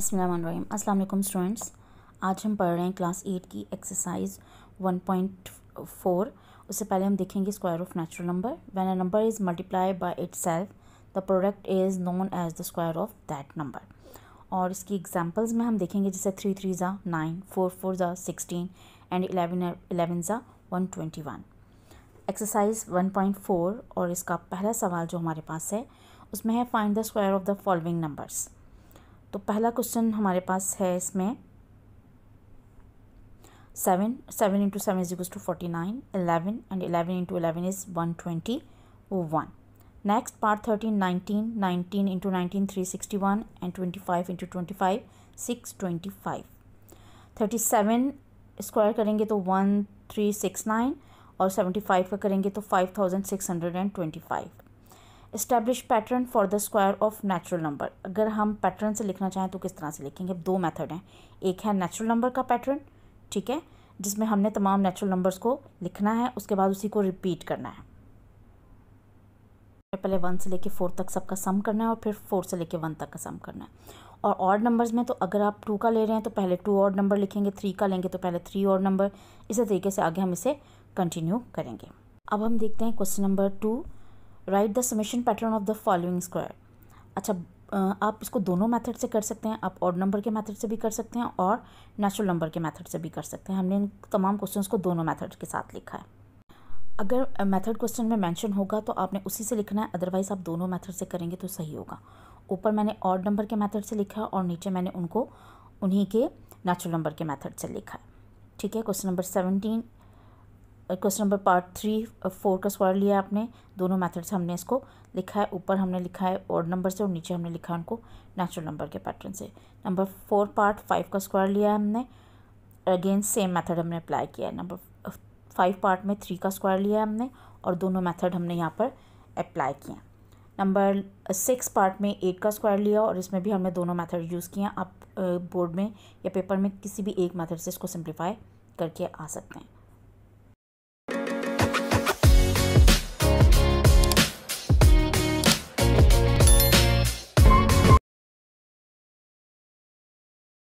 बिसमीम अल्लाम स्टूडेंट्स आज हम पढ़ रहे हैं क्लास एट की एक्सरसाइज वन पॉइंट फोर उससे पहले हम देखेंगे square of natural number when a number is multiply by itself the product is known as the square of that number और इसकी एग्जाम्पल्स में हम देखेंगे जैसे three three is nine four four is sixteen and eleven eleven is one twenty one exercise one point four और इसका पहला सवाल जो हमारे पास है उसमें है find the square of the following numbers तो पहला क्वेश्चन हमारे पास है इसमें seven seven into seven is equal to forty nine eleven and eleven into eleven is one twenty one next part thirteen nineteen nineteen into nineteen three sixty one and twenty five into twenty five six twenty five thirty seven square करेंगे तो one three six nine और seventy five का करेंगे तो five thousand six hundred and twenty five establish pattern for the square of natural number अगर हम pattern से लिखना चाहें तो किस तरह से लिखेंगे दो मेथड हैं एक है नेचुरल नंबर का पैटर्न ठीक है जिसमें हमने तमाम नेचुरल नंबर्स को लिखना है उसके बाद उसी को रिपीट करना है पहले वन से लेके फोर तक सबका सम करना है और फिर फोर से लेके वन तक का सम करना है और ऑड नंबर्स में तो अगर आप टू का ले रहे हैं तो पहले टू ऑड नंबर लिखेंगे थ्री का लेंगे तो पहले थ्री ऑड नंबर इसी तरीके से आगे हम इसे कंटिन्यू करेंगे अब हम देखते हैं question number two write the summation pattern of the following square अच्छा आप इसको दोनों मेथड से कर सकते हैं आप ऑड नंबर के मेथड से भी कर सकते हैं और नेचुरल नंबर के मेथड से भी कर सकते हैं हमने इन तमाम क्वेश्चंस को दोनों मेथड के साथ लिखा है अगर मेथड क्वेश्चन में मेंशन होगा तो आपने उसी से लिखना है अदरवाइज़ आप दोनों मेथड से करेंगे तो सही होगा ऊपर मैंने ऑड नंबर के मैथड से लिखा है और नीचे मैंने उनको उन्हीं के नेचुरल नंबर के मैथड से लिखा है ठीक है question number seventeen question number part three four का स्क्वायर लिया आपने दोनों मेथड से हमने इसको लिखा है ऊपर हमने लिखा है और नंबर से और नीचे हमने लिखा है उनको नेचुरल नंबर के पैटर्न से नंबर फोर पार्ट फाइव का स्क्वायर लिया है हमने अगेन सेम मेथड हमने अप्लाई किया है नंबर फाइव पार्ट में थ्री का स्क्वायर लिया है हमने और दोनों मैथड हमने यहाँ पर अप्लाई किए हैं नंबर सिक्स पार्ट में एट का स्क्वायर लिया और इसमें भी हमने दोनों मैथड यूज़ किए हैं आप बोर्ड में या पेपर में किसी भी एक मैथड से इसको सिंप्लीफाई करके आ सकते हैं